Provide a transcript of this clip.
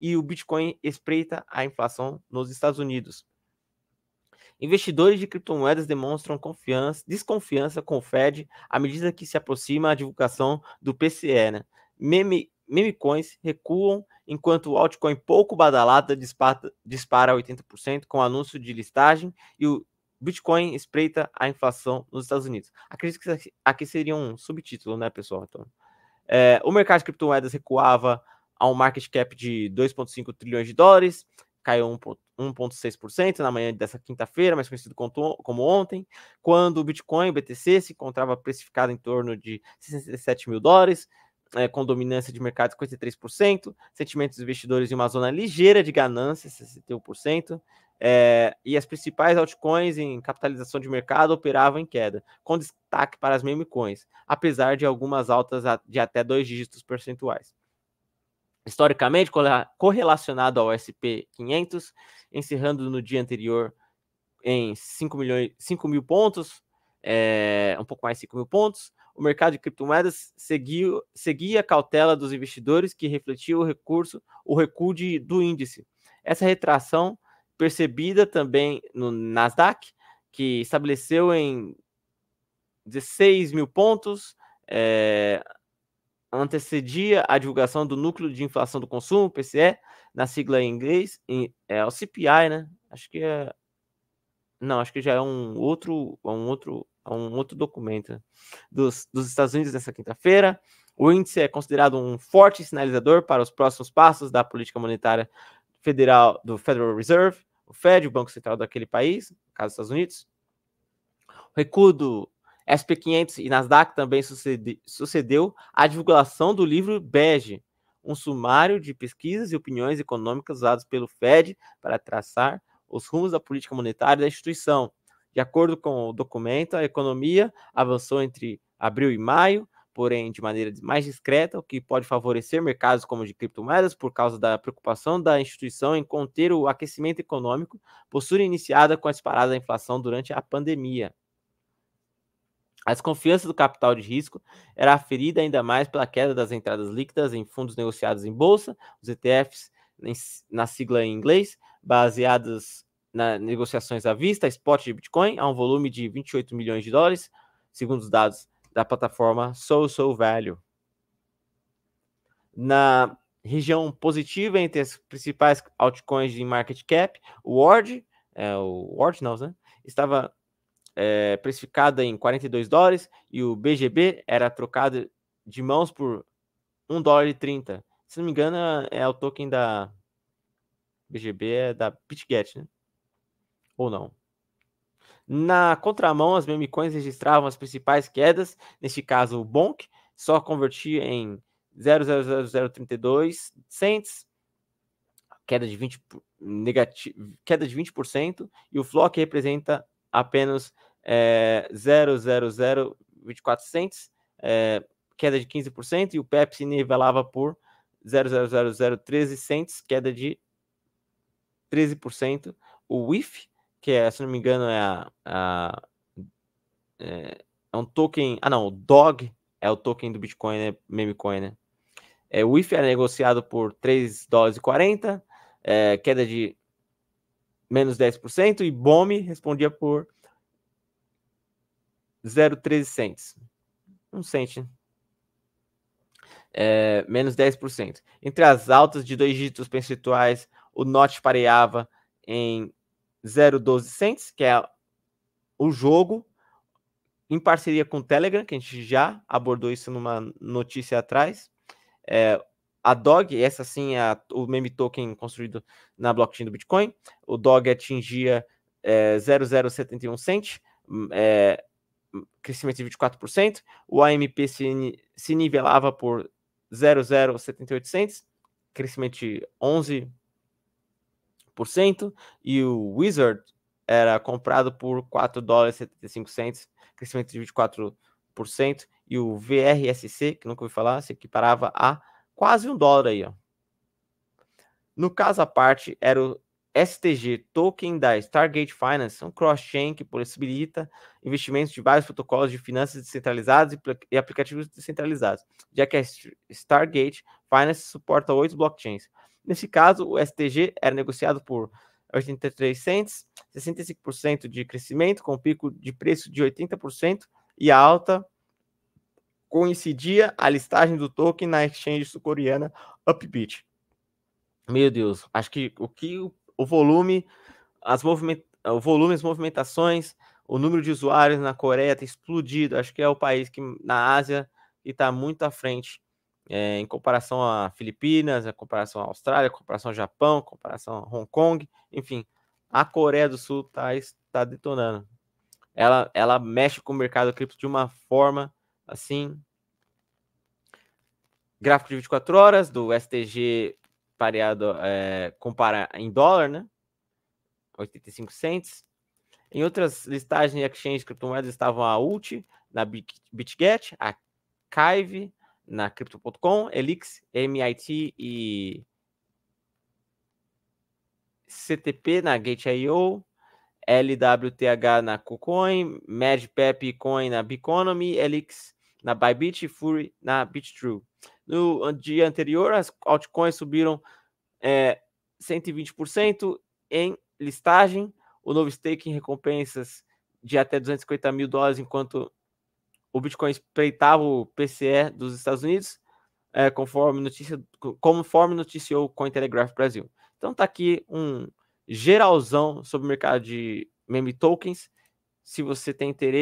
e o Bitcoin espreita a inflação nos Estados Unidos. Investidores de criptomoedas demonstram desconfiança com o Fed à medida que se aproxima a divulgação do PCE. Né? Meme, meme coins recuam enquanto o altcoin pouco badalada dispara, dispara 80% com anúncio de listagem e o Bitcoin espreita a inflação nos Estados Unidos. Acredito que aqui seria um subtítulo, né, pessoal? Então, é, o mercado de criptomoedas recuava a um market cap de 2,5 trilhões de dólares, caiu 1,6% na manhã dessa quinta-feira, mais conhecido como ontem, quando o Bitcoin, o BTC, se encontrava precificado em torno de 67 mil dólares, é, com dominância de mercado 53%, sentimentos dos investidores em uma zona ligeira de ganância, 61%, é, e as principais altcoins em capitalização de mercado operavam em queda, com destaque para as meme coins, apesar de algumas altas de até dois dígitos percentuais historicamente correlacionado ao SP500, encerrando no dia anterior em 5, milhões, 5 mil pontos, é, um pouco mais de 5 mil pontos. O mercado de criptomoedas seguiu, seguia a cautela dos investidores que refletiu o recurso, o recuo do índice. Essa retração percebida também no Nasdaq, que estabeleceu em 16 mil pontos, é, antecedia a divulgação do Núcleo de Inflação do Consumo, PCE, na sigla em inglês, em, é o CPI, né? Acho que é. Não, acho que já é um outro, é um outro, é um outro documento dos, dos Estados Unidos nessa quinta-feira. O índice é considerado um forte sinalizador para os próximos passos da política monetária federal do Federal Reserve, o Fed, o Banco Central daquele país, no caso dos Estados Unidos. O recuo do SP500 e Nasdaq também sucedeu a divulgação do livro Bege, um sumário de pesquisas e opiniões econômicas usados pelo Fed para traçar os rumos da política monetária da instituição. De acordo com o documento, a economia avançou entre abril e maio, porém de maneira mais discreta, o que pode favorecer mercados como de criptomoedas por causa da preocupação da instituição em conter o aquecimento econômico, postura iniciada com a disparada da inflação durante a pandemia. A desconfiança do capital de risco era aferida ainda mais pela queda das entradas líquidas em fundos negociados em bolsa, os ETFs na sigla em inglês, baseados nas negociações à vista, spot de Bitcoin, a um volume de 28 milhões de dólares, segundo os dados da plataforma Soul Value. Na região positiva entre as principais altcoins de market cap, o Word, é, o Ordinals, né, estava é, precificada em 42 dólares e o BGB era trocado de mãos por 1 dólar e 30. Se não me engano, é, é o token da BGB é da BitGet, né? Ou não? Na contramão, as memecoins registravam as principais quedas, neste caso o Bonk, só convertia em 0,0032 cents, queda de 20 negativo, queda de 20%, e o Flock representa apenas é, cents, é, queda de 15%, e o Pepsi nivelava por 0,00013 cents, queda de 13%. O WIF, que é, se não me engano, é, a, a, é, é um token. Ah, não, o DOG é o token do Bitcoin, né? Memecoin, né? É, o WIF era é negociado por 3,40 dólares é, queda de menos 10%, e BOME respondia por 0,13 cents. Um cent, É, menos 10%. Entre as altas de dois dígitos percentuais, o NOT pareava em 0,12 cents, que é o jogo, em parceria com o Telegram, que a gente já abordou isso numa notícia atrás. É, a DOG, essa sim é a, o meme token construído na blockchain do Bitcoin. O DOG atingia é, 0,071 cent, hum, é, hum, crescimento de 24%. O AMP se, se nivelava por 0,078 cents, crescimento de 11%. E o Wizard era comprado por 4 dólares 75 cents, crescimento de 24%. E o VRSC, que nunca ouvi falar, se equiparava a quase um dólar aí, ó. No caso à parte, era o STG, token da Stargate Finance, um cross-chain que possibilita investimentos de vários protocolos de finanças descentralizados e, aplicativos descentralizados, já que a Stargate Finance suporta oito blockchains. Nesse caso, o STG era negociado por 83 cents, 65% de crescimento, com pico de preço de 80% e a alta coincidia a listagem do token na exchange sul-coreana Upbit. Meu Deus, acho que o que o volume, as moviment, o volume, as movimentações, o número de usuários na Coreia tem tá explodido. Acho que é o país que na Ásia está muito à frente é, em comparação a Filipinas, em comparação à Austrália, em comparação ao Japão, em comparação a Hong Kong, enfim, a Coreia do Sul tá, está tá detonando. Ela, ela mexe com o mercado cripto de uma forma assim. Gráfico de 24 horas do STG pareado é, comparar em dólar, né? 85 cents. Em outras listagens de exchange criptomoedas estavam a ULT, na BitGet, a Kive, na Crypto.com, Elix, MIT e CTP na Gate.io, LWTH na KuCoin, MadPep Coin na Biconomy, Elix na Bybit e Fury na BitTrue. No dia anterior, as altcoins subiram é, 120% em listagem, o novo stake em recompensas de até 250 mil dólares, enquanto o Bitcoin espreitava o PCE dos Estados Unidos, é, conforme, notícia, conforme noticiou o Cointelegraph Brasil. Então tá aqui um geralzão sobre o mercado de meme tokens. Se você tem interesse,